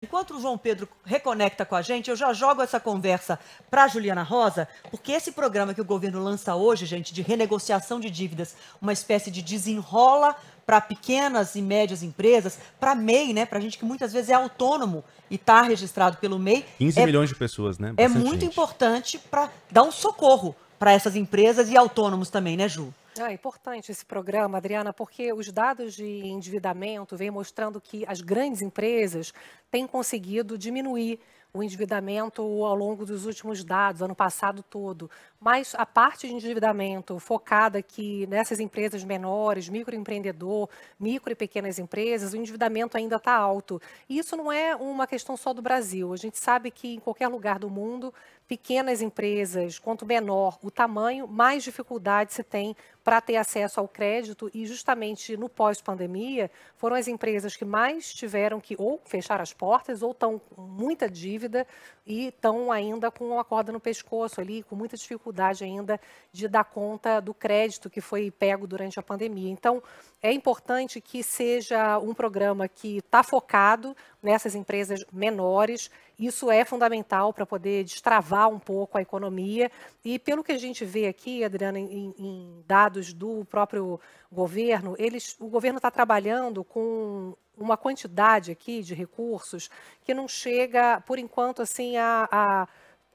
Enquanto o João Pedro reconecta com a gente, eu já jogo essa conversa para Juliana Rosa, porque esse programa que o governo lança hoje, gente, de renegociação de dívidas, uma espécie de desenrola para pequenas e médias empresas, para MEI, né, para gente que muitas vezes é autônomo e está registrado pelo MEI. 15 é, milhões de pessoas, né? É Bastante é muito gente. importante para dar um socorro para essas empresas e autônomos também, né, Ju? Ah, é importante esse programa, Adriana, porque os dados de endividamento vêm mostrando que as grandes empresas têm conseguido diminuir o endividamento ao longo dos últimos dados, ano passado todo mas a parte de endividamento focada aqui nessas empresas menores, microempreendedor, micro e pequenas empresas, o endividamento ainda está alto. E isso não é uma questão só do Brasil. A gente sabe que em qualquer lugar do mundo, pequenas empresas, quanto menor o tamanho, mais dificuldade se tem para ter acesso ao crédito e justamente no pós-pandemia foram as empresas que mais tiveram que ou fechar as portas ou estão com muita dívida e estão ainda com a corda no pescoço ali, com muita dificuldade dificuldade ainda de dar conta do crédito que foi pego durante a pandemia. Então, é importante que seja um programa que está focado nessas empresas menores. Isso é fundamental para poder destravar um pouco a economia. E pelo que a gente vê aqui, Adriana, em, em dados do próprio governo, eles, o governo está trabalhando com uma quantidade aqui de recursos que não chega, por enquanto, assim, a, a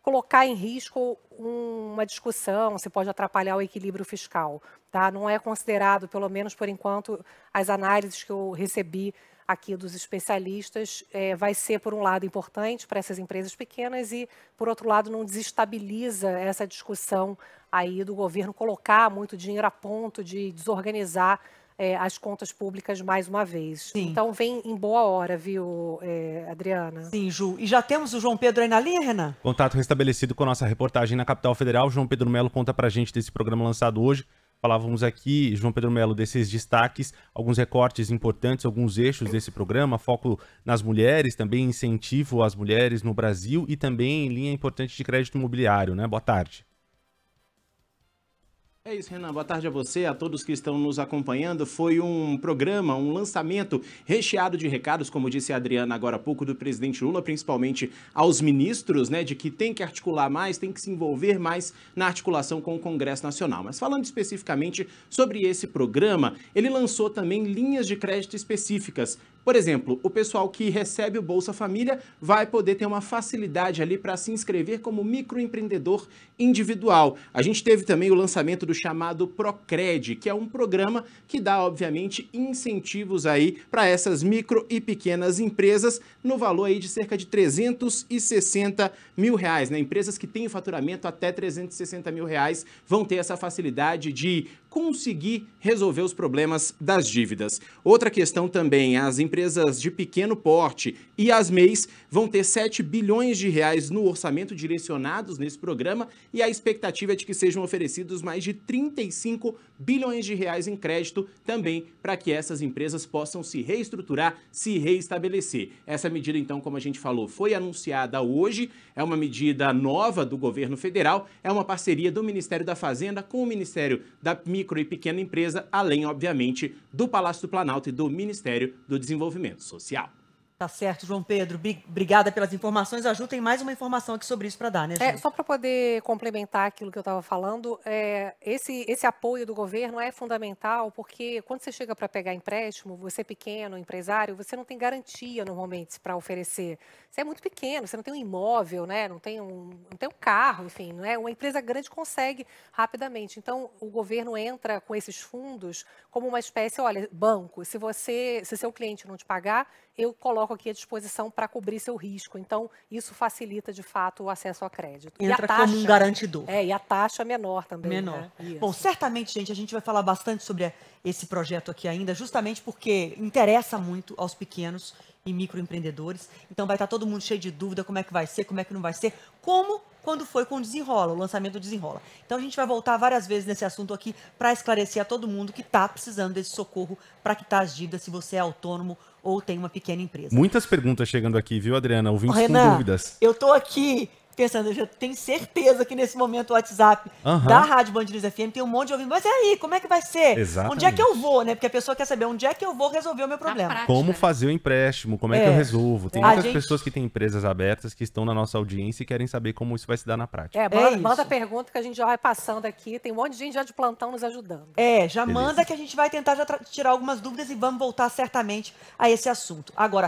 colocar em risco uma discussão, se pode atrapalhar o equilíbrio fiscal. Tá? Não é considerado, pelo menos por enquanto, as análises que eu recebi aqui dos especialistas, é, vai ser, por um lado, importante para essas empresas pequenas e, por outro lado, não desestabiliza essa discussão aí do governo colocar muito dinheiro a ponto de desorganizar é, as contas públicas mais uma vez. Sim. Então vem em boa hora, viu, é, Adriana? Sim, Ju. E já temos o João Pedro aí na linha, Renan? Contato restabelecido com a nossa reportagem na capital federal. João Pedro Melo conta pra gente desse programa lançado hoje. Falávamos aqui, João Pedro Melo, desses destaques, alguns recortes importantes, alguns eixos desse programa, foco nas mulheres, também incentivo às mulheres no Brasil e também linha importante de crédito imobiliário, né? Boa tarde. É isso, Renan. Boa tarde a você, a todos que estão nos acompanhando. Foi um programa, um lançamento recheado de recados, como disse a Adriana agora há pouco, do presidente Lula, principalmente aos ministros, né, de que tem que articular mais, tem que se envolver mais na articulação com o Congresso Nacional. Mas falando especificamente sobre esse programa, ele lançou também linhas de crédito específicas por exemplo, o pessoal que recebe o Bolsa Família vai poder ter uma facilidade ali para se inscrever como microempreendedor individual. A gente teve também o lançamento do chamado Procred, que é um programa que dá, obviamente, incentivos aí para essas micro e pequenas empresas no valor aí de cerca de 360 mil reais. Né? Empresas que têm faturamento até 360 mil reais vão ter essa facilidade de conseguir resolver os problemas das dívidas. Outra questão também, as empresas de pequeno porte e as MEIs vão ter 7 bilhões de reais no orçamento direcionados nesse programa e a expectativa é de que sejam oferecidos mais de 35 bilhões de reais em crédito também para que essas empresas possam se reestruturar, se reestabelecer. Essa medida então, como a gente falou, foi anunciada hoje, é uma medida nova do governo federal, é uma parceria do Ministério da Fazenda com o Ministério da Micro micro e pequena empresa, além, obviamente, do Palácio do Planalto e do Ministério do Desenvolvimento Social. Tá certo, João Pedro. Obrigada pelas informações. A Ju tem mais uma informação aqui sobre isso para dar, né, é, Ju? É, só para poder complementar aquilo que eu estava falando, é, esse, esse apoio do governo é fundamental porque quando você chega para pegar empréstimo, você é pequeno, empresário, você não tem garantia normalmente para oferecer. Você é muito pequeno, você não tem um imóvel, né? não, tem um, não tem um carro, enfim. Né? Uma empresa grande consegue rapidamente. Então, o governo entra com esses fundos como uma espécie, olha, banco, se você, se seu cliente não te pagar, eu coloco aqui à disposição para cobrir seu risco. Então, isso facilita, de fato, o acesso ao crédito. Entra taxa, como um garantidor. É, e a taxa é menor também. Né? Menor. Né? Bom, certamente, gente, a gente vai falar bastante sobre esse projeto aqui ainda, justamente porque interessa muito aos pequenos e microempreendedores. Então, vai estar todo mundo cheio de dúvida, como é que vai ser, como é que não vai ser, como quando foi com o Desenrola, o lançamento do Desenrola. Então a gente vai voltar várias vezes nesse assunto aqui para esclarecer a todo mundo que está precisando desse socorro para quitar as dívidas, se você é autônomo ou tem uma pequena empresa. Muitas perguntas chegando aqui, viu, Adriana? Ouvintes com dúvidas. Eu estou aqui pensando, eu já tenho certeza que nesse momento o WhatsApp uhum. da Rádio Band News FM tem um monte de ouvindo. Mas e aí, como é que vai ser? Exatamente. Onde é que eu vou, né? Porque a pessoa quer saber onde é que eu vou resolver o meu problema. Prática, como né? fazer o empréstimo, como é, é que eu é. resolvo. Tem a muitas gente... pessoas que têm empresas abertas que estão na nossa audiência e querem saber como isso vai se dar na prática. É, manda, é manda pergunta que a gente já vai passando aqui. Tem um monte de gente já de plantão nos ajudando. É, já Beleza. manda que a gente vai tentar tirar algumas dúvidas e vamos voltar certamente a esse assunto. Agora,